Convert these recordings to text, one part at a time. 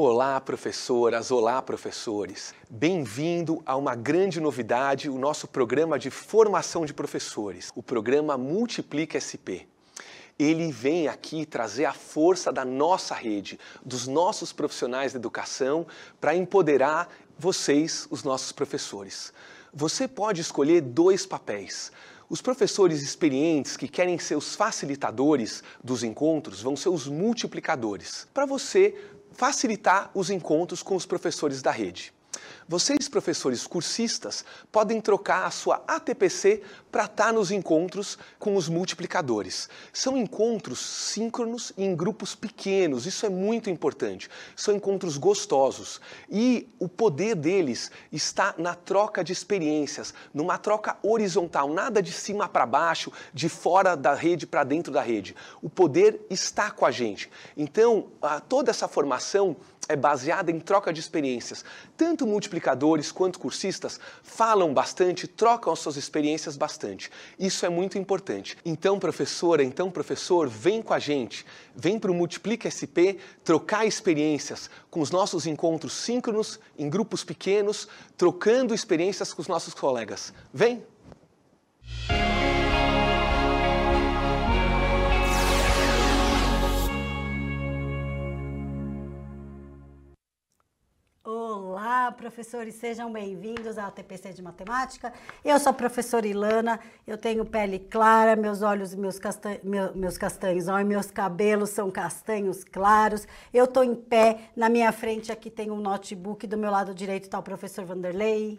Olá, professoras, olá, professores. Bem-vindo a uma grande novidade, o nosso programa de formação de professores, o programa Multiplica SP. Ele vem aqui trazer a força da nossa rede, dos nossos profissionais da educação, para empoderar vocês, os nossos professores. Você pode escolher dois papéis. Os professores experientes que querem ser os facilitadores dos encontros vão ser os multiplicadores. Para você facilitar os encontros com os professores da rede. Vocês, professores cursistas, podem trocar a sua ATPC para estar tá nos encontros com os multiplicadores. São encontros síncronos e em grupos pequenos, isso é muito importante. São encontros gostosos e o poder deles está na troca de experiências, numa troca horizontal, nada de cima para baixo, de fora da rede para dentro da rede. O poder está com a gente. Então, toda essa formação é baseada em troca de experiências. Tanto multiplicadores quanto cursistas falam bastante, trocam as suas experiências bastante. Isso é muito importante. Então, professora, então, professor, vem com a gente. Vem para o Multiplica SP trocar experiências com os nossos encontros síncronos, em grupos pequenos, trocando experiências com os nossos colegas. Vem! professores, sejam bem-vindos à TPC de Matemática. Eu sou a professora Ilana, eu tenho pele clara, meus olhos, meus, meu, meus castanhos, ó, meus cabelos são castanhos claros. Eu estou em pé, na minha frente aqui tem um notebook, do meu lado direito está o professor Vanderlei.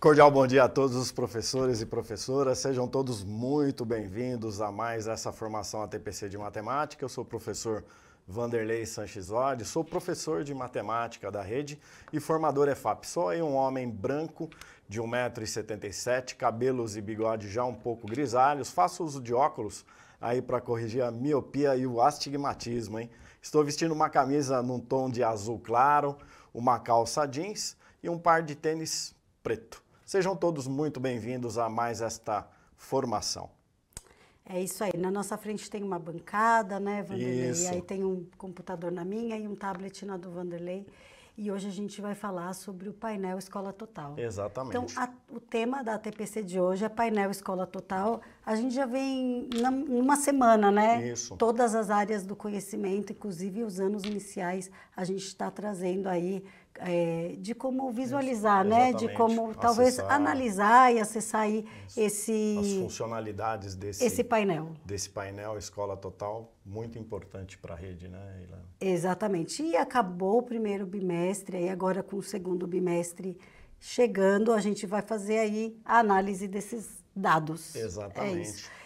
Cordial bom dia a todos os professores e professoras. Sejam todos muito bem-vindos a mais essa formação ATPC de Matemática. Eu sou o professor Vanderlei Sanchizodi, sou professor de matemática da rede e formador EFAP. Sou um homem branco de 1,77m, cabelos e bigode já um pouco grisalhos, faço uso de óculos aí para corrigir a miopia e o astigmatismo, hein? Estou vestindo uma camisa num tom de azul claro, uma calça jeans e um par de tênis preto. Sejam todos muito bem-vindos a mais esta formação. É isso aí. Na nossa frente tem uma bancada, né, Vanderlei? Isso. E aí tem um computador na minha e um tablet na do Vanderlei. E hoje a gente vai falar sobre o painel Escola Total. Exatamente. Então, a, o tema da TPC de hoje é painel Escola Total. A gente já vem na, numa semana, né? Isso. Todas as áreas do conhecimento, inclusive os anos iniciais, a gente está trazendo aí é, de como visualizar, né? De como acessar, talvez analisar e acessar aí esse as funcionalidades desse esse painel, desse painel Escola Total, muito importante para a rede, né? Ilana? Exatamente. E acabou o primeiro bimestre, aí agora com o segundo bimestre chegando, a gente vai fazer aí a análise desses dados. É exatamente. É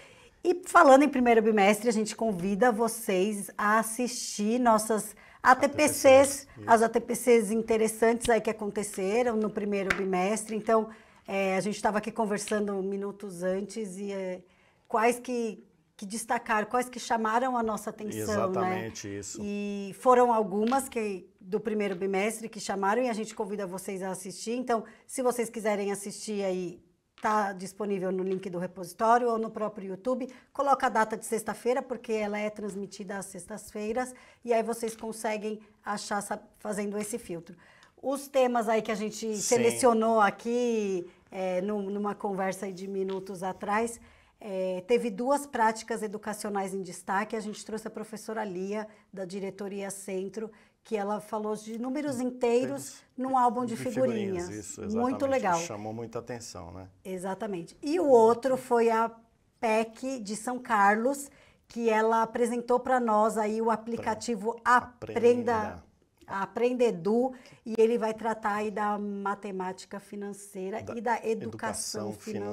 e falando em primeiro bimestre, a gente convida vocês a assistir nossas ATPCs, as ATPCs interessantes aí que aconteceram no primeiro bimestre. Então, é, a gente estava aqui conversando minutos antes e é, quais que, que destacaram, quais que chamaram a nossa atenção. Né? Exatamente né? isso. E foram algumas que do primeiro bimestre que chamaram e a gente convida vocês a assistir. Então, se vocês quiserem assistir aí está disponível no link do repositório ou no próprio YouTube. Coloca a data de sexta-feira, porque ela é transmitida às sextas-feiras, e aí vocês conseguem achar fazendo esse filtro. Os temas aí que a gente Sim. selecionou aqui é, numa conversa de minutos atrás, é, teve duas práticas educacionais em destaque. A gente trouxe a professora Lia, da diretoria Centro, que ela falou de números inteiros num álbum de, de figurinhas. figurinhas. Isso, exatamente. Muito legal. Chamou muita atenção, né? Exatamente. E o outro foi a PEC de São Carlos, que ela apresentou para nós aí o aplicativo Aprenda. Aprenda e ele vai tratar aí da matemática financeira da e da educação, educação financeira.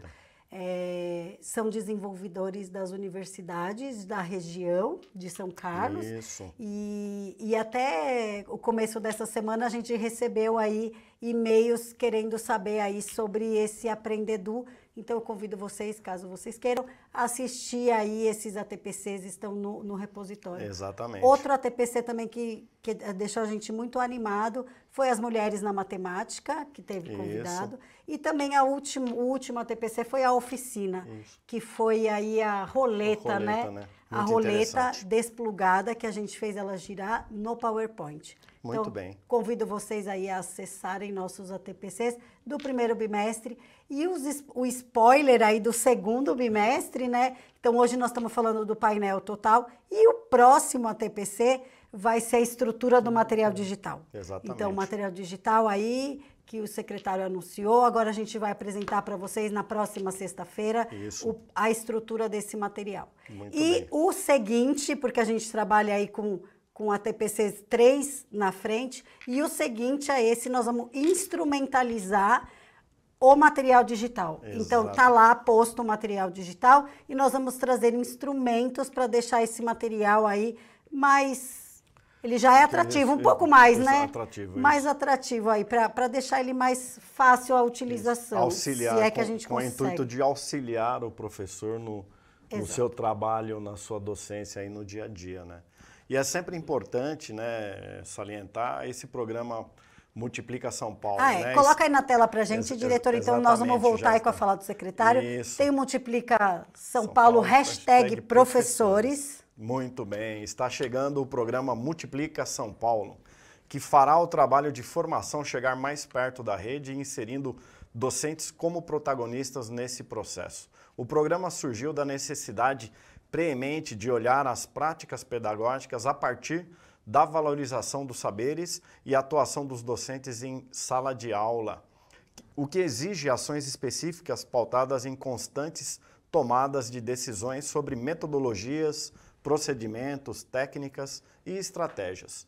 financeira é, são desenvolvedores das universidades da região de São Carlos. Isso. E, e até o começo dessa semana a gente recebeu aí e-mails querendo saber aí sobre esse Aprendedu. Então eu convido vocês, caso vocês queiram, assistir aí esses ATPCs estão no, no repositório. Exatamente. Outro ATPC também que, que deixou a gente muito animado foi as mulheres na matemática, que teve convidado, Isso. e também a última, o último ATPC foi a oficina, Isso. que foi aí a roleta, a roleta né? né? A roleta desplugada que a gente fez ela girar no PowerPoint. Muito então, bem. Convido vocês aí a acessarem nossos ATPCs do primeiro bimestre e os, o spoiler aí do segundo bimestre, né? Então hoje nós estamos falando do painel total e o próximo ATPC vai ser a estrutura do material digital. Exatamente. Então, o material digital aí que o secretário anunciou, agora a gente vai apresentar para vocês na próxima sexta-feira a estrutura desse material. Muito e bem. o seguinte, porque a gente trabalha aí com com a TPC 3 na frente, e o seguinte a é esse nós vamos instrumentalizar o material digital. Exato. Então, tá lá posto o material digital e nós vamos trazer instrumentos para deixar esse material aí mais ele já é atrativo, um pouco mais, isso, é né? Atrativo, mais isso. atrativo aí, para deixar ele mais fácil a utilização. Isso. Auxiliar, se é que a gente com, consegue. com o intuito de auxiliar o professor no, no seu trabalho, na sua docência aí no dia a dia, né? E é sempre importante, né, salientar esse programa Multiplica São Paulo. Ah, é. né? Coloca aí na tela para gente, Ex diretor, então nós vamos voltar aí com a fala do secretário. Isso. Tem o Multiplica São, São Paulo, Paulo, hashtag, hashtag professores. professores. Muito bem, está chegando o programa Multiplica São Paulo, que fará o trabalho de formação chegar mais perto da rede, inserindo docentes como protagonistas nesse processo. O programa surgiu da necessidade preemente de olhar as práticas pedagógicas a partir da valorização dos saberes e atuação dos docentes em sala de aula, o que exige ações específicas pautadas em constantes tomadas de decisões sobre metodologias, procedimentos, técnicas e estratégias.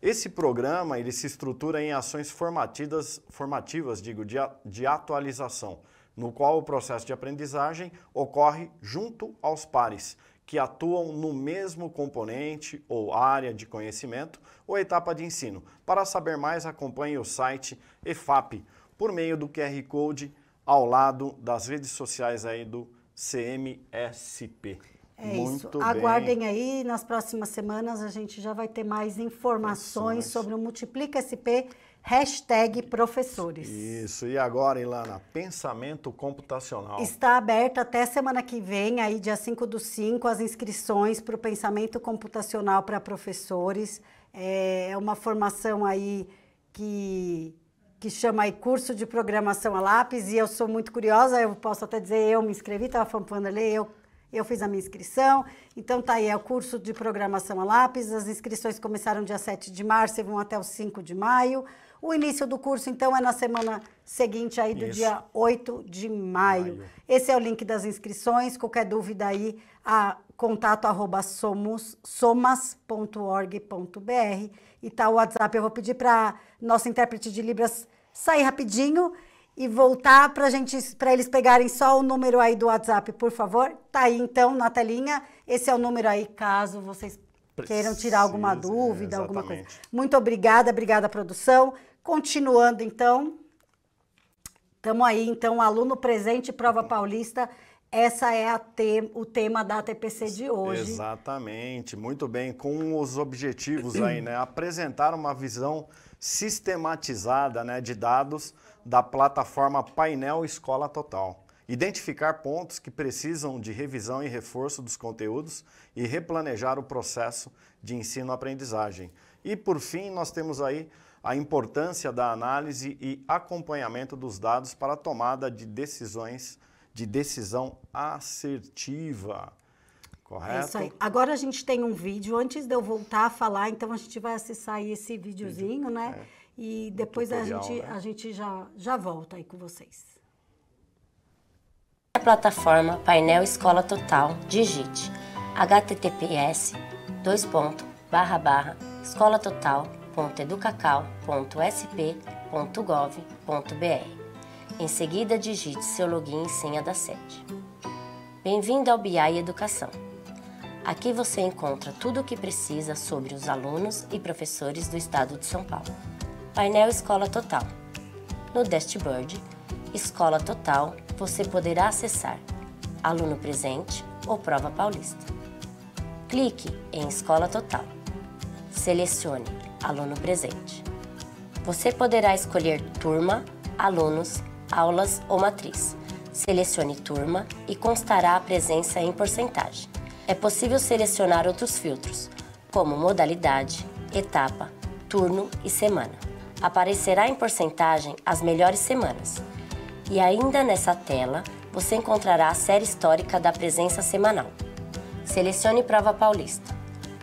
Esse programa ele se estrutura em ações formativas, formativas digo, de, de atualização, no qual o processo de aprendizagem ocorre junto aos pares, que atuam no mesmo componente ou área de conhecimento ou etapa de ensino. Para saber mais, acompanhe o site EFAP por meio do QR Code ao lado das redes sociais aí do CMSP. É Muito isso. Bem. Aguardem aí, nas próximas semanas a gente já vai ter mais informações sobre o Multiplica SP, hashtag professores. Isso, e agora, Ilana, pensamento computacional. Está aberta até semana que vem, aí dia 5 do 5, as inscrições para o pensamento computacional para professores. É, é uma formação aí que que chama aí Curso de Programação a Lápis, e eu sou muito curiosa, eu posso até dizer, eu me inscrevi, estava falando ali, eu eu fiz a minha inscrição, então tá aí, é o curso de programação a lápis. As inscrições começaram dia 7 de março e vão até o 5 de maio. O início do curso, então, é na semana seguinte aí do Isso. dia 8 de maio. maio. Esse é o link das inscrições. Qualquer dúvida aí, a contato arroba somas.org.br. E tá o WhatsApp, eu vou pedir para nossa intérprete de Libras sair rapidinho e voltar para gente para eles pegarem só o número aí do WhatsApp, por favor. Tá aí então na telinha. Esse é o número aí, caso vocês Precisa, queiram tirar alguma dúvida, alguma coisa. Muito obrigada, obrigada produção. Continuando então, estamos aí então aluno presente, prova paulista. Essa é te o tema da TPC de hoje. Exatamente, muito bem. Com os objetivos aí, né? Apresentar uma visão sistematizada né, de dados da plataforma Painel Escola Total. Identificar pontos que precisam de revisão e reforço dos conteúdos e replanejar o processo de ensino-aprendizagem. E, por fim, nós temos aí a importância da análise e acompanhamento dos dados para a tomada de decisões de decisão assertiva. É Correto? isso aí. Agora a gente tem um vídeo. Antes de eu voltar a falar, então a gente vai acessar esse videozinho, né? vídeo. né? É. E depois tutorial, a gente, né? a gente já, já volta aí com vocês. É a plataforma Painel Escola Total, digite https dois ponto, barra, barra, Em seguida, digite seu login e senha da sede. Bem-vindo ao BI Educação. Aqui você encontra tudo o que precisa sobre os alunos e professores do Estado de São Paulo painel Escola Total. No dashboard Escola Total, você poderá acessar Aluno Presente ou Prova Paulista. Clique em Escola Total. Selecione Aluno Presente. Você poderá escolher turma, alunos, aulas ou matriz. Selecione turma e constará a presença em porcentagem. É possível selecionar outros filtros, como modalidade, etapa, turno e semana aparecerá em porcentagem as melhores semanas. E ainda nessa tela, você encontrará a série histórica da presença semanal. Selecione Prova Paulista.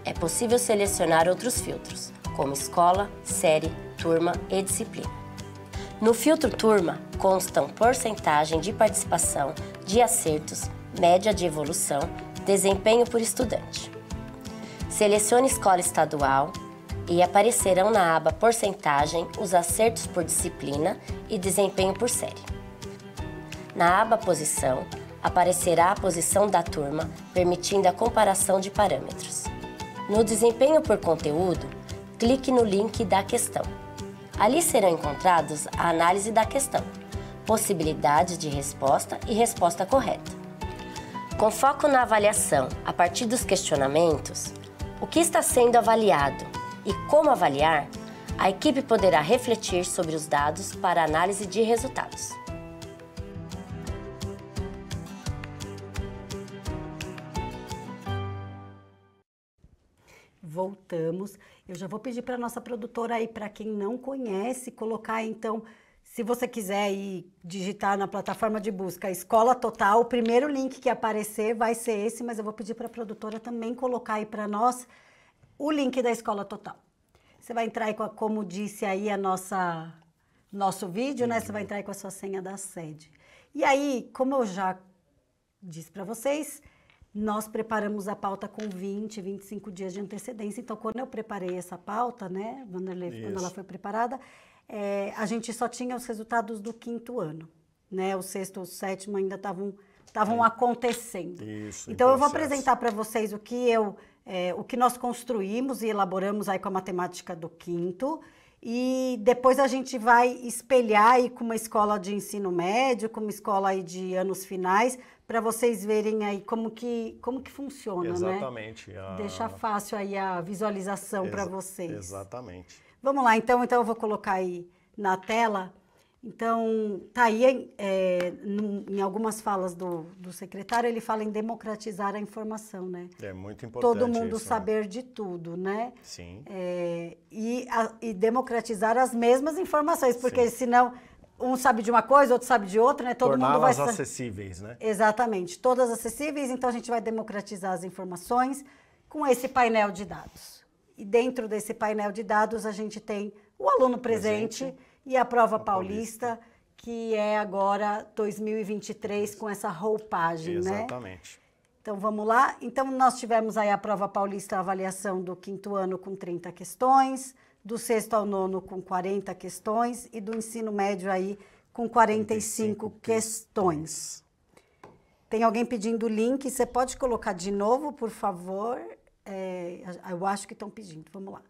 É possível selecionar outros filtros, como escola, série, turma e disciplina. No filtro turma constam porcentagem de participação, de acertos, média de evolução, desempenho por estudante. Selecione escola estadual, e aparecerão na aba Porcentagem os acertos por disciplina e desempenho por série. Na aba Posição, aparecerá a posição da turma, permitindo a comparação de parâmetros. No desempenho por conteúdo, clique no link da questão. Ali serão encontrados a análise da questão, possibilidade de resposta e resposta correta. Com foco na avaliação, a partir dos questionamentos, o que está sendo avaliado? e como avaliar, a equipe poderá refletir sobre os dados para análise de resultados. Voltamos. Eu já vou pedir para nossa produtora aí, para quem não conhece, colocar então se você quiser ir digitar na plataforma de busca Escola Total, o primeiro link que aparecer vai ser esse, mas eu vou pedir para a produtora também colocar aí para nós o link da Escola Total. Você vai entrar aí, com a, como disse aí a nossa nosso vídeo, né? Você vai uhum. entrar aí com a sua senha da sede. E aí, como eu já disse para vocês, nós preparamos a pauta com 20, 25 dias de antecedência. Então, quando eu preparei essa pauta, né, Vanderlei, Isso. quando ela foi preparada, é, a gente só tinha os resultados do quinto ano, né? O sexto, o sétimo ainda estavam estavam é. acontecendo. Isso, então, eu vou apresentar para vocês o que eu é, o que nós construímos e elaboramos aí com a matemática do quinto. E depois a gente vai espelhar aí com uma escola de ensino médio, com uma escola aí de anos finais, para vocês verem aí como que, como que funciona, exatamente. né? Exatamente. Deixa fácil aí a visualização para vocês. Exatamente. Vamos lá, então. Então eu vou colocar aí na tela então, tá aí, é, em algumas falas do, do, secretário, ele fala em democratizar a informação, né? É muito importante Todo mundo isso, né? saber né? de tudo, né? Sim. É, e, a, e, democratizar as mesmas informações, porque Sim. senão um sabe de uma coisa, outro sabe de outra, né? Todo mundo vai... acessíveis, né? Exatamente. Todas acessíveis, então a gente vai democratizar as informações com esse painel de dados. E dentro desse painel de dados a gente tem o aluno presente. presente e a prova paulista, paulista, que é agora 2023 com essa roupagem, Exatamente. né? Exatamente. Então vamos lá. Então nós tivemos aí a prova paulista, a avaliação do quinto ano com 30 questões, do sexto ao nono com 40 questões e do ensino médio aí com 45, 45 questões. Tem alguém pedindo o link, você pode colocar de novo, por favor? É, eu acho que estão pedindo, vamos lá.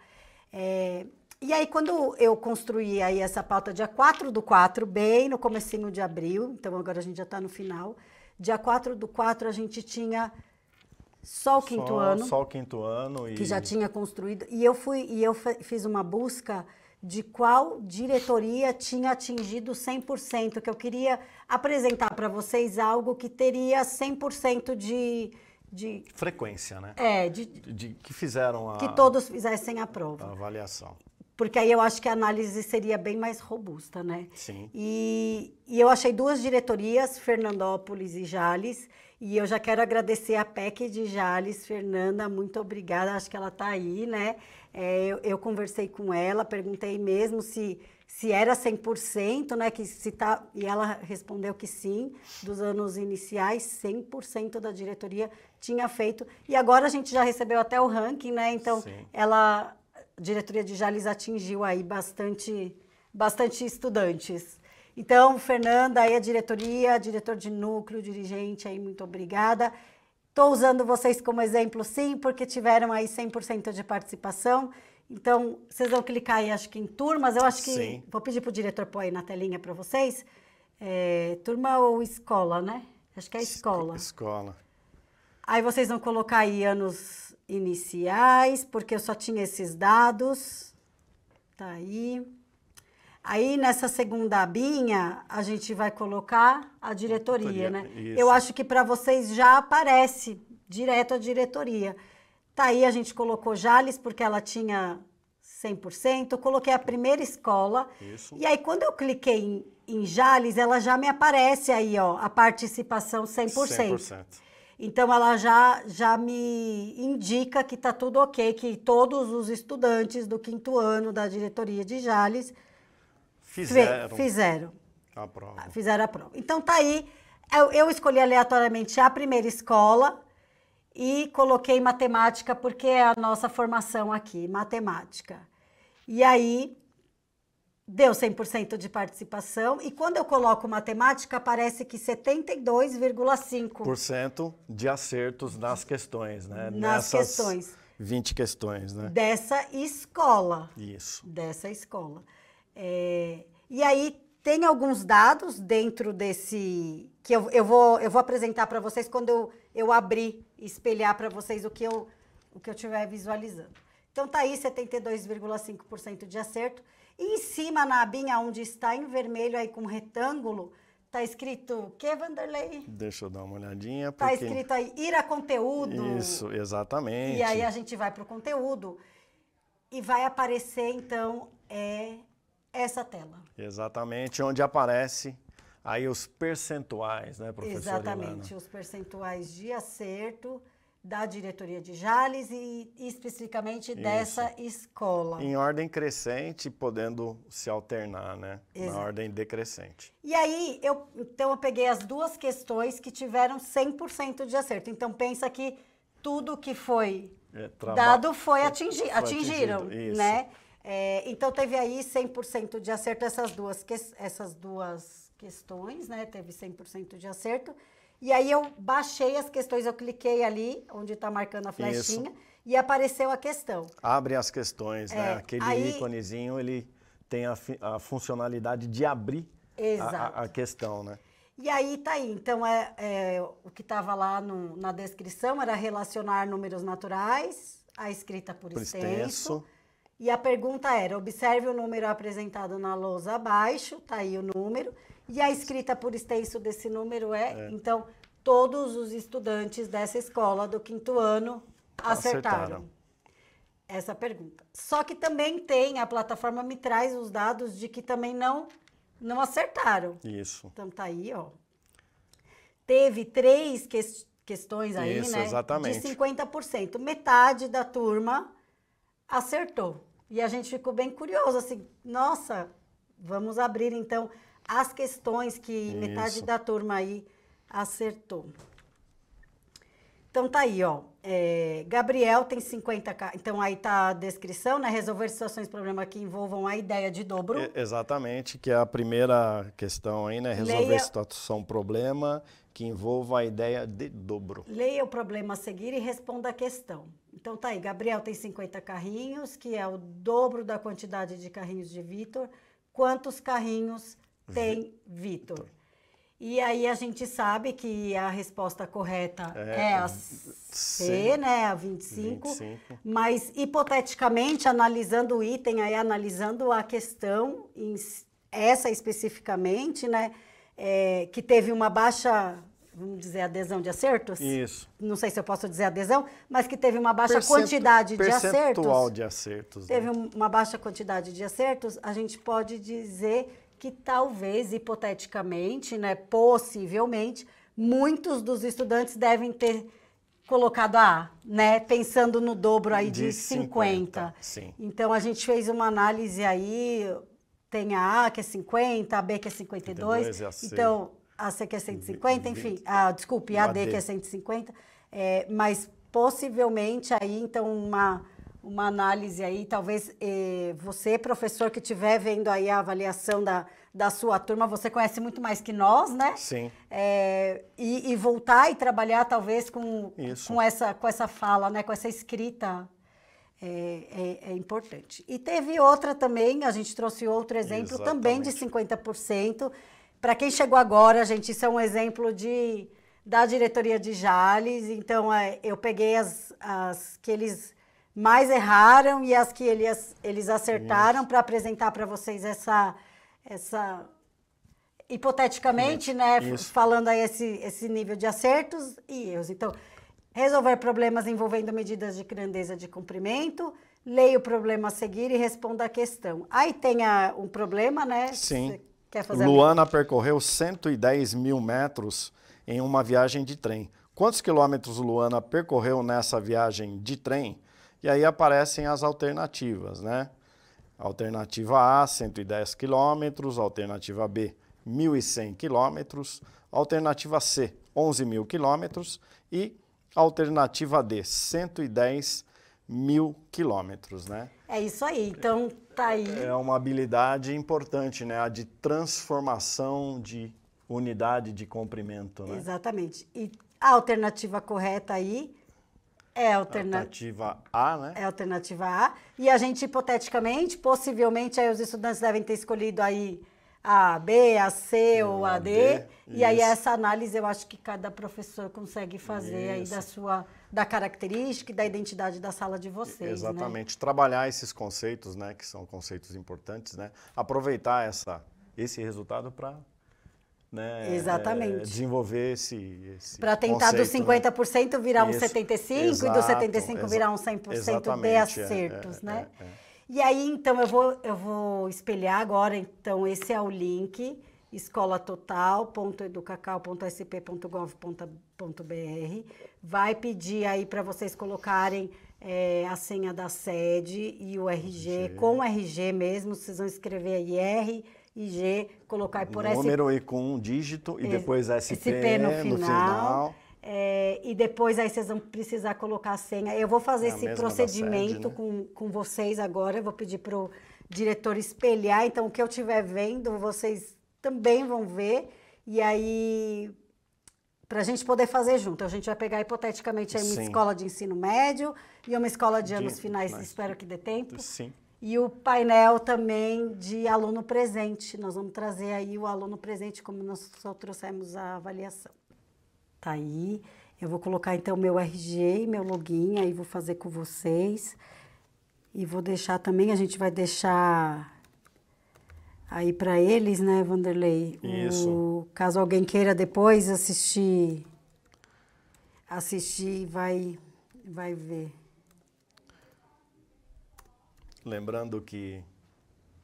É, e aí, quando eu construí aí essa pauta dia 4 do 4, bem no comecinho de abril, então agora a gente já está no final, dia 4 do 4 a gente tinha só o quinto só, ano. Só o quinto ano. E... Que já tinha construído. E eu, fui, e eu fiz uma busca de qual diretoria tinha atingido 100%, que eu queria apresentar para vocês algo que teria 100% de, de... Frequência, né? É, de, de, de que fizeram a... Que todos fizessem a prova. A avaliação. Porque aí eu acho que a análise seria bem mais robusta, né? Sim. E, e eu achei duas diretorias, Fernandópolis e Jales, e eu já quero agradecer a PEC de Jales, Fernanda, muito obrigada, acho que ela está aí, né? É, eu, eu, conversei com ela, perguntei mesmo se, se era 100%, né? Que se tá, e ela respondeu que sim, dos anos iniciais, 100% da diretoria tinha feito. E agora a gente já recebeu até o ranking, né? Então, sim. ela diretoria de Jales atingiu aí bastante, bastante estudantes. Então, Fernanda, aí a diretoria, diretor de núcleo, dirigente, aí muito obrigada. Estou usando vocês como exemplo, sim, porque tiveram aí 100% de participação. Então, vocês vão clicar aí, acho que em turmas. Eu acho que. Sim. Vou pedir para o diretor pôr aí na telinha para vocês. É, turma ou escola, né? Acho que é escola. Escola. Aí vocês vão colocar aí anos iniciais, porque eu só tinha esses dados. Tá aí. Aí nessa segunda abinha, a gente vai colocar a diretoria, diretoria né? Isso. Eu acho que para vocês já aparece direto a diretoria. Tá aí a gente colocou Jales porque ela tinha 100%, eu coloquei a primeira escola. Isso. E aí quando eu cliquei em, em Jales, ela já me aparece aí, ó, a participação 100%. 100%. Então ela já, já me indica que está tudo ok, que todos os estudantes do quinto ano da diretoria de Jales fizeram, fizeram a prova. Ah, fizeram a prova. Então tá aí. Eu, eu escolhi aleatoriamente a primeira escola e coloquei matemática porque é a nossa formação aqui, matemática. E aí deu 100% de participação e quando eu coloco matemática parece que 72,5% de acertos nas questões, né? Nas Nessas questões. 20 questões, né? Dessa escola. Isso. Dessa escola. É... e aí tem alguns dados dentro desse que eu, eu, vou, eu vou apresentar para vocês quando eu, eu abrir, espelhar para vocês o que eu o que eu tiver visualizando. Então tá aí 72,5% de acerto. E em cima, na abinha onde está em vermelho, aí com retângulo, Tá escrito o que, Vanderlei? Deixa eu dar uma olhadinha. Tá porque... Tá escrito aí, ir a conteúdo. Isso, exatamente. E aí a gente vai para o conteúdo e vai aparecer, então, é essa tela. Exatamente, onde aparece aí os percentuais, né, professora Exatamente, Ilana? os percentuais de acerto da diretoria de Jales e especificamente Isso. dessa escola. Em ordem crescente, podendo se alternar, né? Exato. Na ordem decrescente. E aí, eu, então eu peguei as duas questões que tiveram 100% de acerto. Então pensa que tudo que foi é, dado foi, atingido, foi atingiram, né? É, então teve aí 100% de acerto essas duas, essas duas questões, né? Teve 100% de acerto. E aí eu baixei as questões, eu cliquei ali, onde está marcando a flechinha, Isso. e apareceu a questão. Abre as questões, né? é, né? Aquele aí... íconezinho, ele tem a, a funcionalidade de abrir a, a, questão, né? E aí tá aí. Então, é, é o que estava lá no, na descrição era relacionar números naturais, a escrita por, por extenso. extenso. E a pergunta era: observe o número apresentado na lousa abaixo, tá aí o número e a escrita por extenso desse número é, é. então, todos os estudantes dessa escola do quinto ano acertaram. acertaram. Essa pergunta. Só que também tem, a plataforma me traz os dados de que também não, não acertaram. Isso. Então tá aí, ó. Teve três que, questões aí, Isso, né? Exatamente. De 50%. Metade da turma acertou. E a gente ficou bem curioso, assim, nossa, vamos abrir então as questões que Isso. metade da turma aí acertou. Então tá aí, ó. É, Gabriel tem 50k. Então aí tá a descrição, né? Resolver situações problema que envolvam a ideia de dobro. É, exatamente, que é a primeira questão aí, né? Resolver Leia... situação problema que envolva a ideia de dobro. Leia o problema a seguir e responda a questão. Então tá aí, Gabriel tem 50 carrinhos, que é o dobro da quantidade de carrinhos de Vitor. Quantos carrinhos tem Vitor. E aí a gente sabe que a resposta correta é, é a é C, sim. né, a 25, 25, mas hipoteticamente, analisando o item, aí analisando a questão, essa especificamente, né, é, que teve uma baixa, vamos dizer, adesão de acertos? Isso. Não sei se eu posso dizer adesão, mas que teve uma baixa quantidade de acertos. Percentual de acertos. Né? Teve né? uma baixa quantidade de acertos, a gente pode dizer que talvez, hipoteticamente, né, possivelmente, muitos dos estudantes devem ter colocado A, ah, né, pensando no dobro aí de, de 50. 50. Sim. Então a gente fez uma análise aí, tem a A que é 50, a B que é 52, 52 a então a C que é 150, enfim, ah, a, desculpe, a D, D que é 150, é, mas possivelmente aí então uma uma análise aí, talvez eh, você, professor, que estiver vendo aí a avaliação da, da sua turma, você conhece muito mais que nós, né? Sim. É, e, e, voltar e trabalhar, talvez, com, com, essa, com essa fala, né? com essa escrita. É, é, é, importante. E teve outra também, a gente trouxe outro exemplo Exatamente. também de 50%. Para quem chegou agora, gente, isso é um exemplo de, da diretoria de Jales. Então, é, eu peguei as, as que eles mais erraram e as que eles, eles acertaram para apresentar para vocês essa, essa hipoteticamente, Isso. né, Isso. falando aí esse, esse nível de acertos e erros. Então, resolver problemas envolvendo medidas de grandeza de comprimento leia o problema a seguir e responda a questão. Aí tem a, um problema, né? Sim. quer fazer Luana a... percorreu 110 mil metros em uma viagem de trem. Quantos quilômetros Luana percorreu nessa viagem de trem? E aí aparecem as alternativas, né? Alternativa A, 110 quilômetros, alternativa B, 1.100 quilômetros, alternativa C, 11.000 mil quilômetros e alternativa D, 110 mil quilômetros, né? É isso aí, então tá aí. É uma habilidade importante, né? A de transformação de unidade de comprimento, né? Exatamente. E a alternativa correta aí é alterna... alternativa A, né? É alternativa A. E a gente, hipoteticamente, possivelmente, aí os estudantes devem ter escolhido aí a B, a C ou a, a D. D. E Isso. aí essa análise eu acho que cada professor consegue fazer Isso. aí da sua da característica e da identidade da sala de vocês. Né? Exatamente. Né? Trabalhar esses conceitos, né? Que são conceitos importantes, né? Aproveitar essa, esse resultado para né? Exatamente. É, desenvolver esse, esse Para tentar conceito, do né? 50% virar um 75% Exato, e do 75% virar um 100% de é, acertos, é, né? É, é, e aí, então, eu vou, eu vou espelhar agora, então, esse é o link escolatotal.educacau.sp.gov.br vai pedir aí para vocês colocarem é, a senha da sede e o RG, RG. com o RG mesmo, vocês vão escrever aí R IG, colocar por S. Número e com um dígito e é, depois SP, SP no final. No final. É, e depois aí vocês vão precisar colocar a senha. Eu vou fazer é esse procedimento sede, né? com, com vocês agora. Eu vou pedir para o diretor espelhar. Então, o que eu estiver vendo, vocês também vão ver. E aí, para a gente poder fazer junto. A gente vai pegar hipoteticamente aí uma Sim. escola de ensino médio e uma escola de anos finais, mas, espero que dê tempo. Sim. E o painel também de aluno presente. Nós vamos trazer aí o aluno presente, como nós só trouxemos a avaliação. Tá aí. Eu vou colocar então meu RG e meu login, aí vou fazer com vocês. E vou deixar também, a gente vai deixar aí para eles, né, Vanderlei? Isso. O, caso alguém queira depois assistir, assistir vai, vai ver. Lembrando que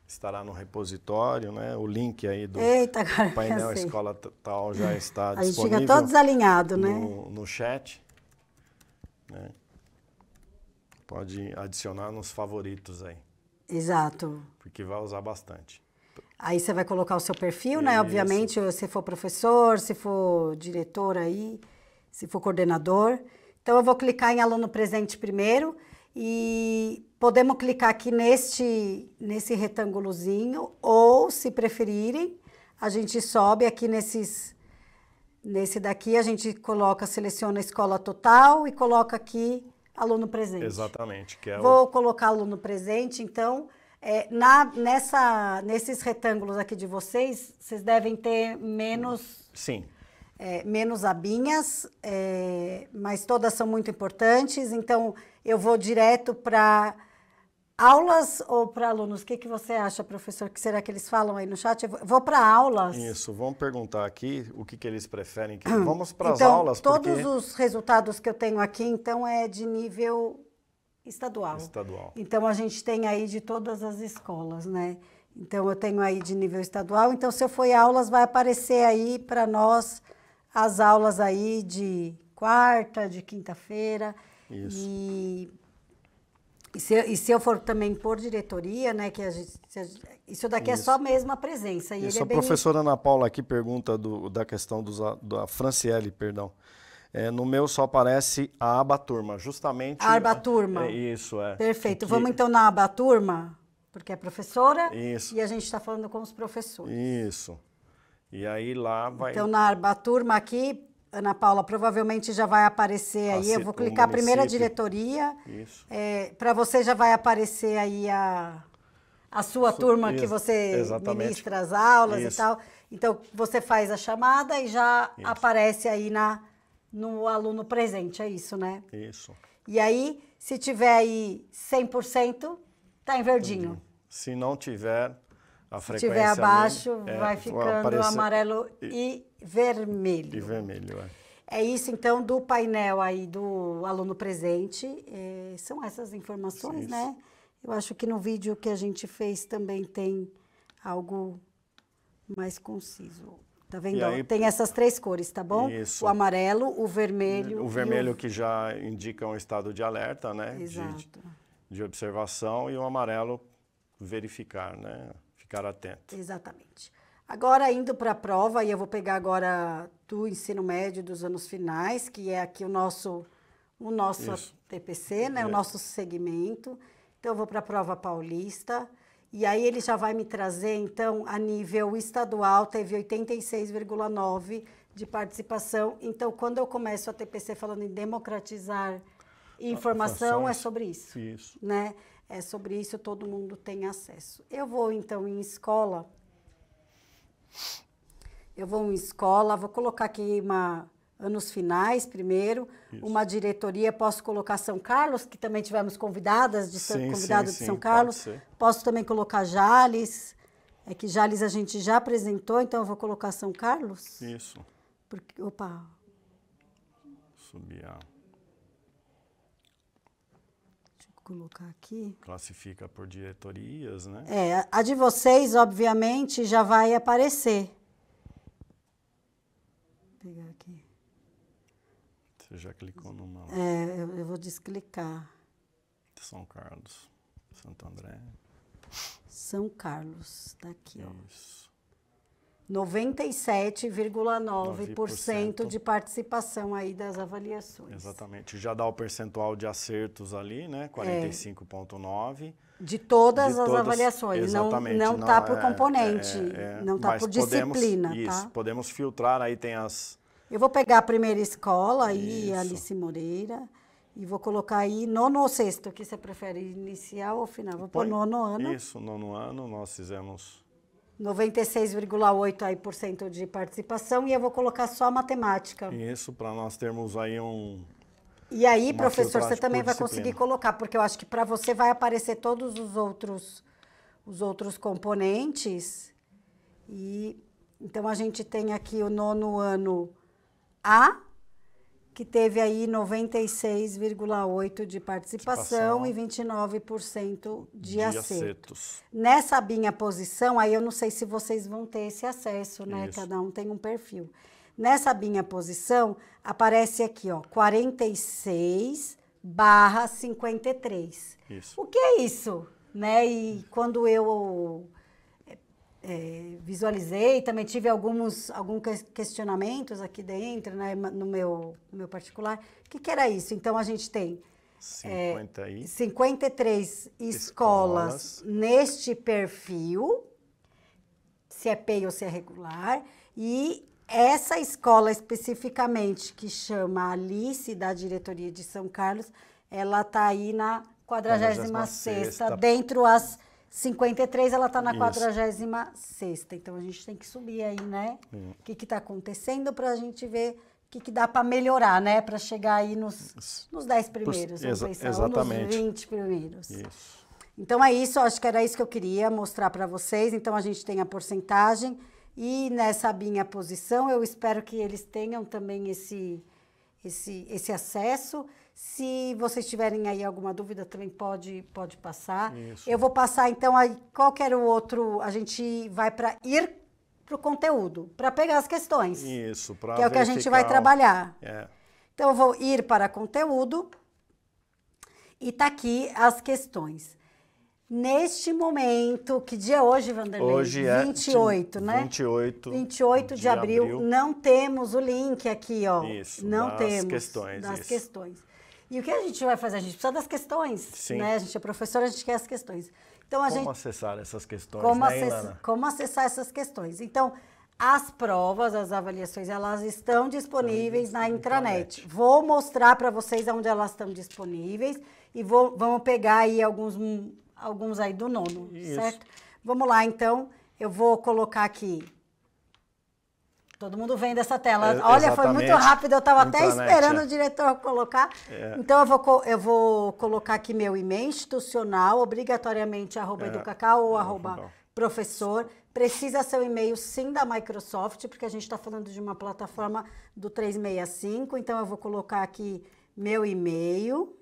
estará no repositório, né? O link aí do Eita, painel Escola Tal já está a disponível. A gente fica todos alinhados, né? No chat. Né? Pode adicionar nos favoritos aí. Exato. Porque vai usar bastante. Aí você vai colocar o seu perfil, né? Isso. né? Obviamente, se for professor, se for diretor aí, se for coordenador. Então eu vou clicar em aluno presente primeiro. E podemos clicar aqui neste, nesse retângulozinho, ou se preferirem, a gente sobe aqui nesses, nesse daqui, a gente coloca, seleciona a escola total e coloca aqui aluno presente. Exatamente. Que é Vou o... colocar aluno presente, então, é, na, nessa, nesses retângulos aqui de vocês, vocês devem ter menos... Sim. É, menos abinhas, é, mas todas são muito importantes, então eu vou direto para aulas ou para alunos? O que, que você acha, professor? que será que eles falam aí no chat? Eu vou para aulas. Isso, vamos perguntar aqui o que, que eles preferem. Que... Uhum. Vamos para as então, aulas. Todos porque... os resultados que eu tenho aqui, então, é de nível estadual. Estadual. Então, a gente tem aí de todas as escolas, né? Então, eu tenho aí de nível estadual. Então, se eu for aulas, vai aparecer aí para nós as aulas aí de quarta, de quinta-feira. Isso. E, e, se, e se eu for também por diretoria, né, que gente, isso daqui isso. é só mesmo a presença. E isso, é a bem... professora Ana Paula aqui pergunta do, da questão dos, da Franciele, perdão. É, no meu só aparece a aba turma justamente. A aba É, isso, é. Perfeito. Que... Vamos então na aba turma porque é professora isso. e a gente está falando com os professores. Isso. E aí lá vai. Então, na aba turma aqui, Ana Paula, provavelmente já vai aparecer aí. eu vou clicar primeiro a diretoria. Isso. É, Para você já vai aparecer aí a, a sua turma isso, que você exatamente. ministra as aulas isso. e tal. Então, você faz a chamada e já isso. aparece aí na, no aluno presente, é isso, né? Isso. E aí, se tiver aí 100%, tá em verdinho. Se não tiver, a se frequência... Se é tiver abaixo, vai é, ficando aparecer... amarelo e vermelho. E vermelho, é. É isso, então, do painel aí do aluno presente. É, são essas informações, né? Eu acho que no vídeo que a gente fez também tem algo mais conciso. Tá vendo? Aí, tem essas três cores, tá bom? Isso. O amarelo, o vermelho. O vermelho o... que já indica um estado de alerta, né? Exato. De, de observação e o amarelo verificar, né? Ficar atento. Exatamente. Agora, indo para a prova, e eu vou pegar agora do ensino médio dos anos finais, que é aqui o nosso, o nosso TPC, né? É. o nosso segmento. Então, eu vou para a prova paulista. E aí ele já vai me trazer, então, a nível estadual, teve 86,9% de participação. Então, quando eu começo a TPC falando em democratizar informação, é sobre isso. Isso. Né? É sobre isso, todo mundo tem acesso. Eu vou, então, em escola eu vou em escola, vou colocar aqui uma anos finais primeiro, isso. uma diretoria, posso colocar São Carlos, que também tivemos convidadas de sim, convidado sim, de São sim, Carlos. Posso também colocar Jales. É que Jales a gente já apresentou, então eu vou colocar São Carlos. Isso. Porque, opa. Subir. colocar aqui. Classifica por diretorias, né? É, a de vocês, obviamente, já vai aparecer. Vou pegar aqui. Você já clicou no numa. É, eu, eu vou desclicar. São Carlos, Santo André. São Carlos, tá aqui, Isso. ó. 97,9% de participação aí das avaliações. Exatamente. Já dá o percentual de acertos ali, né? 45,9%. É. De todas de as todas, avaliações, exatamente, não está é- por é, componente, é, é. não está por podemos, disciplina. Tá? Isso, tá? podemos filtrar, aí tem as. Eu vou pegar a primeira escola aí, isso. Alice Moreira. E vou colocar aí nono ou sexto, que você prefere inicial ou final? Vou pôr nono ano. Isso, nono ano, nós fizemos 96,8% aí por cento de participação e eu vou colocar só a matemática. Isso, para nós termos aí um. E aí, professor, você também vai conseguir colocar, porque eu acho que para você vai aparecer todos os outros, os outros componentes. E então a gente tem aqui o nono ano A, que teve aí 96,8% de participação, participação e 29% de, de acertos. Nessa minha posição, aí eu não sei se vocês vão ter esse acesso, né? Isso. Cada um tem um perfil. Nessa minha posição, aparece aqui, ó, 46 barra 53. Isso. O que é isso? Né? E quando eu é, visualizei, também tive alguns, alguns questionamentos aqui dentro, né, no, meu, no meu particular. O que, que era isso? Então, a gente tem é, e... 53 escolas, escolas neste perfil, se é PEI ou se é regular, e essa escola especificamente, que chama Alice, da diretoria de São Carlos, ela está aí na 46ª, 46ª dentro as 53, ela está na 46. Então a gente tem que subir aí, né? É. O que está acontecendo para a gente ver o que, que dá para melhorar, né? Para chegar aí nos, nos 10 primeiros, Exa pensar, é, exatamente. nos 20 primeiros. Isso. Então é isso, acho que era isso que eu queria mostrar para vocês. Então a gente tem a porcentagem e nessa minha posição eu espero que eles tenham também esse, esse, esse acesso. Se vocês tiverem aí alguma dúvida, também pode, pode passar. Isso. Eu vou passar, então, aí qualquer outro. A gente vai para ir para o conteúdo, para pegar as questões. Isso, para. Que é o que a gente vai trabalhar. É. Então, eu vou ir para conteúdo. E está aqui as questões. Neste momento, que dia é hoje, Vanderlei? Hoje é 28, né? 28. 28 de, de abril. abril. Não temos o link aqui, ó. Isso. Não das temos. Questões, das isso. questões. E o que a gente vai fazer? A gente precisa das questões, Sim. né? A gente é professora, a gente quer as questões. Então, a como gente... acessar essas questões, como, né, acess... como acessar essas questões. Então, as provas, as avaliações, elas estão disponíveis na intranet. Vou mostrar para vocês onde elas estão disponíveis e vou, vamos pegar aí alguns, alguns aí do nono, Isso. certo? Vamos lá, então. Eu vou colocar aqui Todo mundo vem dessa tela. É, Olha, foi muito rápido, eu estava até é. esperando é. o diretor colocar. É. Então eu vou, eu vou colocar aqui meu e-mail institucional, obrigatoriamente arroba é. educacau ou arroba professor. Precisa ser o e-mail sim da Microsoft, porque a gente está falando de uma plataforma do 365. Então eu vou colocar aqui meu e-mail.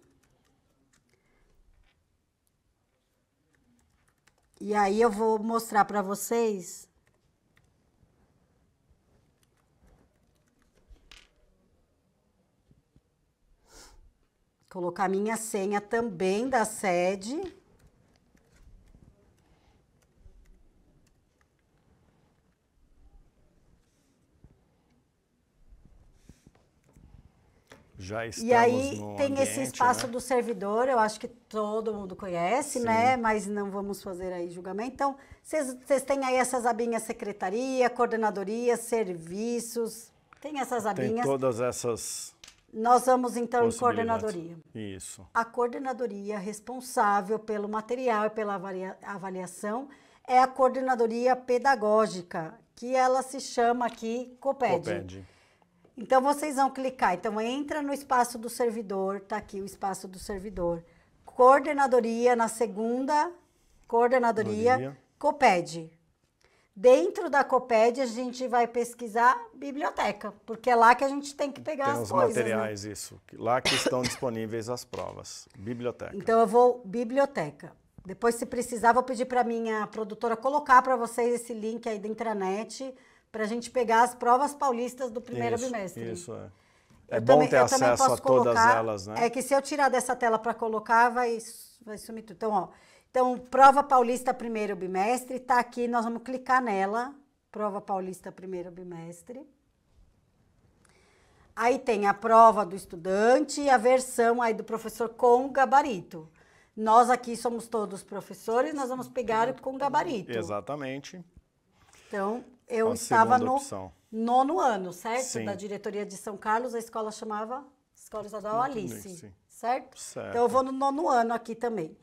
E aí eu vou mostrar para vocês Colocar minha senha também da sede. Já estamos e aí tem ambiente, esse espaço né? do servidor, eu acho que todo mundo conhece, né? Sim. né? Mas não vamos fazer aí julgamento. Então, vocês têm aí essas abinhas secretaria, coordenadoria, serviços, tem essas abinhas. Tem todas essas nós vamos então em coordenadoria. Isso. A coordenadoria responsável pelo material e pela avaliação é a coordenadoria pedagógica, que ela se chama aqui COPED. COPED. Então vocês vão clicar. Então entra no espaço do servidor, tá aqui o espaço do servidor. Coordenadoria na segunda, coordenadoria, coordenadoria. COPED. Dentro da Copédia, a gente vai pesquisar biblioteca, porque é lá que a gente tem que pegar tem as os coisas. os né? materiais, né? isso. Lá que estão disponíveis as provas. Biblioteca. Então, eu vou biblioteca. Depois, se precisar, vou pedir para minha produtora colocar para vocês esse link aí da intranet, para a gente pegar as provas paulistas do primeiro isso, bimestre. Isso, é. É eu bom também, ter acesso a todas elas, né? É que se eu tirar dessa tela para colocar, vai, vai sumir tudo. Então, ó, então, prova paulista primeiro bimestre, está aqui, nós vamos clicar nela. Prova paulista primeiro bimestre. Aí tem a prova do estudante e a versão aí do professor com gabarito. Nós aqui somos todos professores, nós vamos pegar com gabarito. Exatamente. Então, eu a estava no opção. nono ano, certo? Sim. Da diretoria de São Carlos, a escola chamava Escola Estadual Alice, Alice. Certo? certo? Então, eu vou no nono ano aqui também.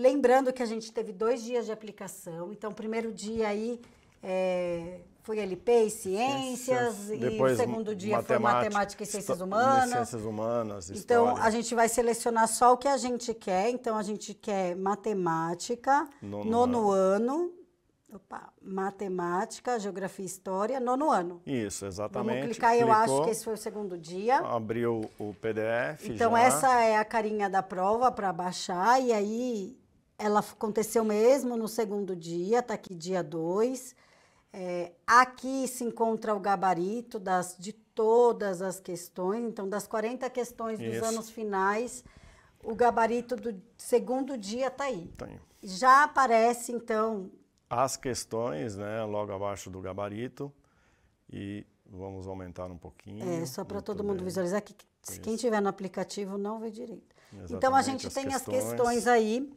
Lembrando que a gente teve dois dias de aplicação, então, primeiro dia aí é, foi LP e Ciências, e o segundo dia matemática, foi Matemática e Ciências Humanas. Ciências Humanas, Então, a gente vai selecionar só o que a gente quer, então a gente quer Matemática, nono, nono ano, ano Opa, matemática, geografia e história, nono ano. Isso, exatamente. Vamos clicar, Clicou, eu acho que esse foi o segundo dia. Abriu o PDF. Então, já. essa é a carinha da prova para baixar, e aí ela aconteceu mesmo no segundo dia, está aqui dia 2. É, aqui se encontra o gabarito das, de todas as questões, então das 40 questões dos Isso. anos finais, o gabarito do segundo dia está aí. Tem. Tá Já aparece, então... As questões, né, logo abaixo do gabarito, e vamos aumentar um pouquinho. É, só para todo mundo bem. visualizar, que, quem tiver no aplicativo não vê direito. Exatamente, então a gente as tem questões. as questões aí,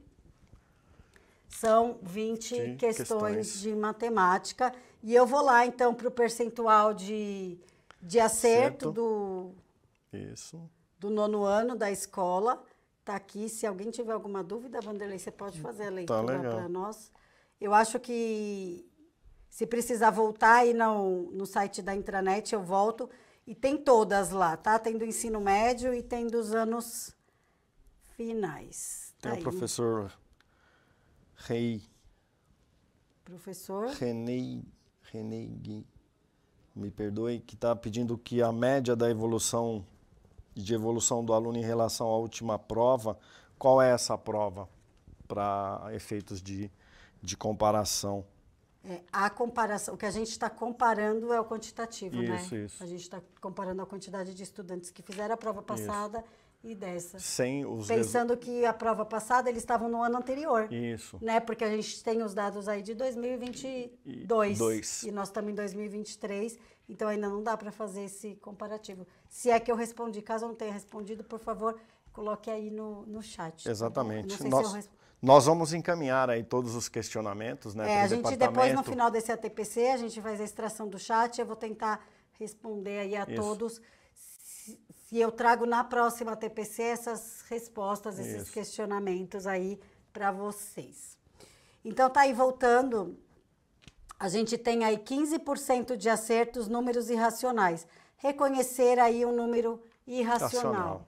são 20 questões, questões, de matemática. E eu vou lá, então, para o percentual de, de acerto do, Isso. do nono ano da escola. Está aqui. Se alguém tiver alguma dúvida, Vanderlei, você pode fazer a tá leitura tá para nós. Eu acho que se precisar voltar aí no, no site da intranet, eu volto. E tem todas lá, tá? Tem do ensino médio e tem dos anos finais. Tem tá é, o professor Rei. Professor? Renei. Renei. me perdoe, que está pedindo que a média da evolução, de evolução do aluno em relação à última prova, qual é essa prova para efeitos de, de comparação? É, a comparação, o que a gente está comparando é o quantitativo, isso, né? Isso. A gente está comparando a quantidade de estudantes que fizeram a prova passada. Isso e dessa. Sem os Pensando que a prova passada eles estavam no ano anterior. Isso. Né? Porque a gente tem os dados aí de 2022 e, dois. e nós estamos em 2023, então ainda não dá para fazer esse comparativo. Se é que eu respondi, caso eu não tenha respondido, por favor, coloque aí no, no chat. Tá Exatamente. nós, nós vamos encaminhar aí todos os questionamentos, né? É, a gente depois, no final desse ATPC, a gente faz a extração do chat, eu vou tentar responder aí a Isso. todos. E eu trago na próxima TPC essas respostas, esses Isso. questionamentos aí para vocês. Então, tá aí voltando. A gente tem aí 15% de acertos, números irracionais. Reconhecer aí um número irracional. irracional.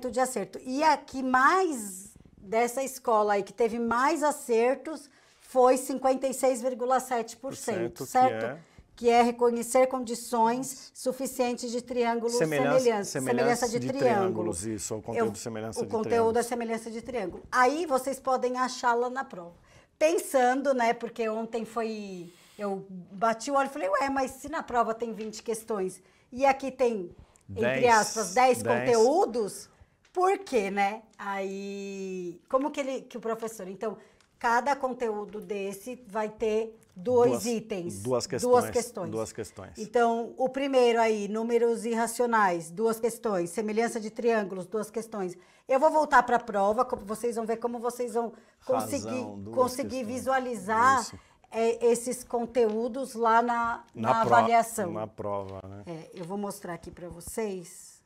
15% de acerto. E a que mais dessa escola aí que teve mais acertos foi 56,7%, certo? É que é reconhecer condições uhum. suficientes de triângulo semelhança, semelhança, semelhança, de, de triângulos. triângulos. Isso, o conteúdo Eu, semelhança o de conteúdo triângulos. É semelhança de triângulo. Aí vocês podem achá-la na prova. Pensando, né, porque ontem foi... Eu bati o olho e falei, ué, mas se na prova tem 20 questões e aqui tem, dez, entre aspas, 10 conteúdos, por quê, né? Aí, como que ele, que o professor... Então, Cada conteúdo desse vai ter dois duas, itens. Duas questões, duas questões. Duas questões. Então, o primeiro aí, números irracionais, duas questões. Semelhança de triângulos, duas questões. Eu vou voltar para a prova, vocês vão ver como vocês vão conseguir, Razão, conseguir visualizar é, esses conteúdos lá na, na, na avaliação. Na prova, né? É, eu vou mostrar aqui para vocês.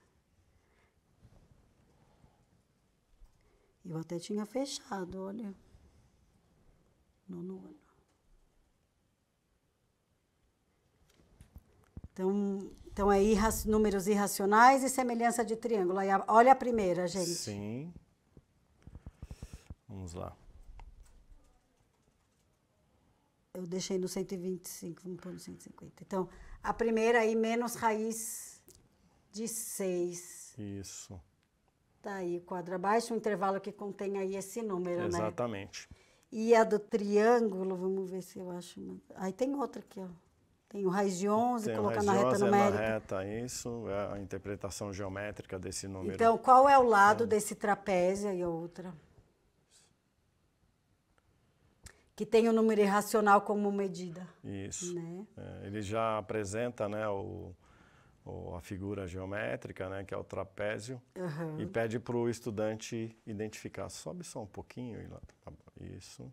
Eu até tinha fechado, olha nono ano. Então, então é irra números irracionais e semelhança de triângulo. olha a primeira, gente. Sim. Vamos lá. Eu deixei no 125, vamos pôr no 150. Então, a primeira aí, menos raiz de 6. Isso. Está aí, quadro abaixo, um intervalo que contém aí esse número, Exatamente. né? Exatamente. E a do triângulo, vamos ver se eu acho. Aí tem outra aqui, ó. Tem o raiz de 11, tem colocar na reta 11, é numérica. É na reta, isso, é a interpretação geométrica desse número. Então, qual é o lado é. desse trapézio e a outra? que tem o um número irracional como medida. Isso. Né? É, ele já apresenta né, o, o, a figura geométrica, né, que é o trapézio, uhum. e pede para o estudante identificar. Sobe só um pouquinho e lá. Tá bom. Isso.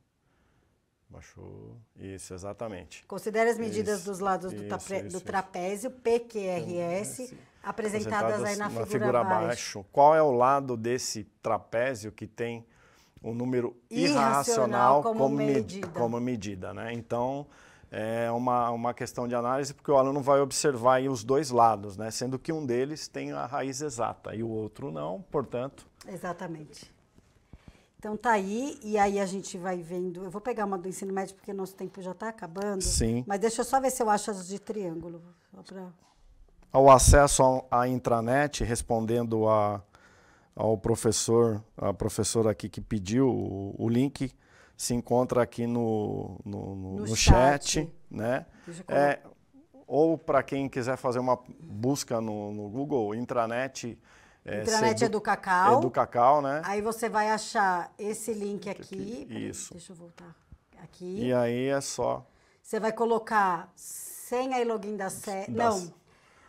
Baixou. Isso, exatamente. Considere as medidas isso, dos lados do, isso, do trapézio, PQRS, apresentadas, apresentadas aí na, na figura, abaixo. Qual é o lado desse trapézio que tem um número irracional, irracional como, como, medida. como medida né? Então, é uma, uma questão de análise, porque o aluno vai observar os dois lados, né? sendo que um deles tem a raiz exata e o outro não, portanto... Exatamente. Então tá aí, e aí a gente vai vendo. Eu vou pegar uma do ensino médio, porque nosso tempo já está acabando. Sim. Mas deixa eu só ver se eu acho as de triângulo. Pra... acesso à intranet, respondendo a, ao professor, a professora aqui que pediu o, o link, se encontra aqui no, no, no, no chat. chat. né? É, ou para quem quiser fazer uma busca no, no Google, intranet é, Intranet é, é do Cacau, né? Aí você vai achar esse link aqui. Isso. Deixa eu voltar aqui. E aí é só. Você vai colocar senha e login da sede. Não.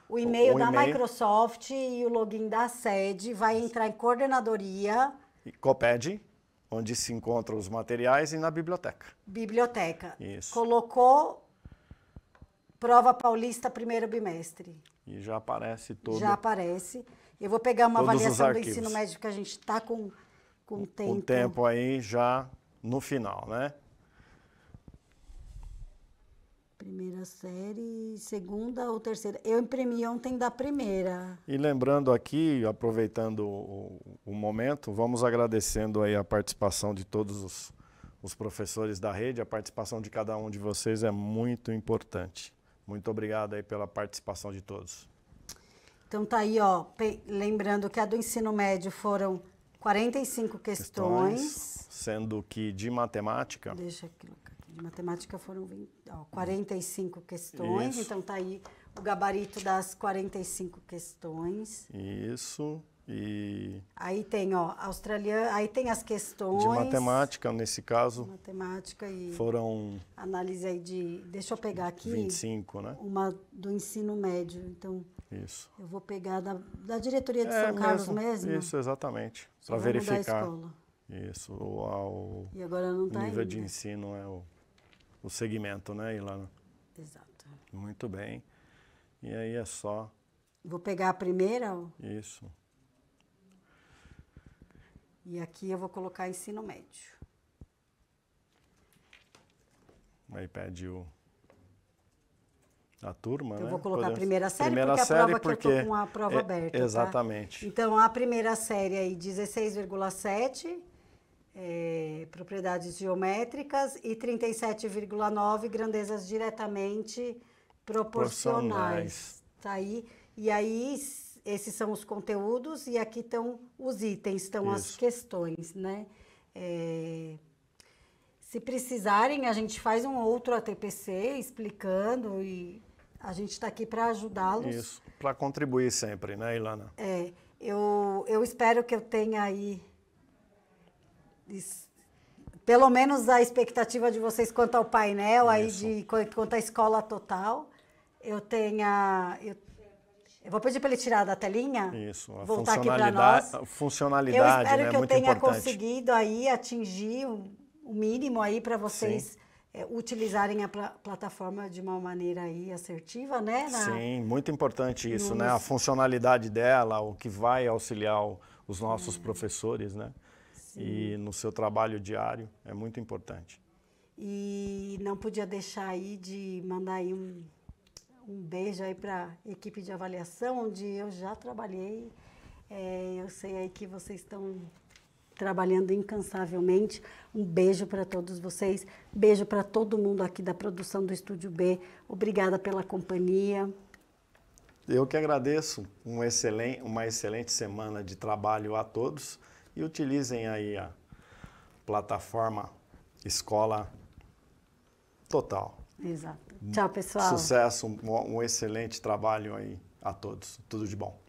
O e-mail o da email. Microsoft e o login da sede vai entrar em coordenadoria. E Coped, onde se encontram os materiais, e na biblioteca. Biblioteca. Isso. Colocou prova paulista primeiro bimestre. E já aparece todo. Já aparece. Eu vou pegar uma Todos avaliação do ensino médio que a gente está com, com o tempo. O tempo aí já no final, né? Primeira série, segunda ou terceira. Eu imprimi ontem da primeira. E lembrando aqui, aproveitando o, o momento, vamos agradecendo aí a participação de todos os, os professores da rede. A participação de cada um de vocês é muito importante. Muito obrigado aí pela participação de todos. Então tá aí, ó, lembrando que a do ensino médio foram 45 questões, questões sendo que de matemática Deixa aqui, de matemática foram 20, ó, 45 questões, Isso. então tá aí o gabarito das 45 questões. Isso. E aí tem, ó, australiano, aí tem as questões de matemática, nesse caso. Matemática e foram análise aí de, deixa eu pegar aqui 25, né? Uma do ensino médio. Então, isso. Eu vou pegar da, da diretoria de é São mesmo, Carlos mesmo? Isso, exatamente. Para verificar. Isso. O, a, e agora não está O nível ainda. de ensino é o, o segmento, né, Ilana? Exato. Muito bem. E aí é só. Vou pegar a primeira? Isso. E aqui eu vou colocar ensino médio. Aí pede o a turma, então, né? Eu vou colocar Podemos... a primeira série primeira porque série a prova porque... que eu com a prova é, aberta. Tá? Exatamente. Tá? Então, a primeira série aí, 16,7, é, propriedades geométricas, e 37,9, grandezas diretamente proporcionais. Tá aí. E aí, esses são os conteúdos e aqui estão os itens, estão as questões, né? É... Se precisarem, a gente faz um outro ATPC explicando e a gente está aqui para ajudá-los. Isso, para contribuir sempre, né, Ilana? É, eu, eu espero que eu tenha aí isso, pelo menos a expectativa de vocês quanto ao painel aí de quanto à escola total. Eu tenha eu, eu vou pedir para ele tirar da telinha. Isso, a voltar funcionalidade, aqui para nós. Funcionalidade, eu espero né, que eu tenha importante. conseguido aí atingir o um, um mínimo aí para vocês Sim é, utilizarem a pl plataforma de uma maneira aí assertiva, né? Na, Sim, muito importante isso, né? nos... né? A funcionalidade dela, o que vai auxiliar os nossos é. professores, né? Sim. E no seu trabalho diário é muito importante. E não podia deixar aí de mandar aí um, um beijo aí para a equipe de avaliação, onde eu já trabalhei. É, eu sei aí que vocês estão trabalhando incansavelmente. Um beijo para todos vocês, beijo para todo mundo aqui da produção do Estúdio B. Obrigada pela companhia. Eu que agradeço. Um excelente, uma excelente semana de trabalho a todos e utilizem aí a plataforma Escola Total. Exato. Tchau, pessoal. Sucesso, um, um excelente trabalho aí a todos. Tudo de bom.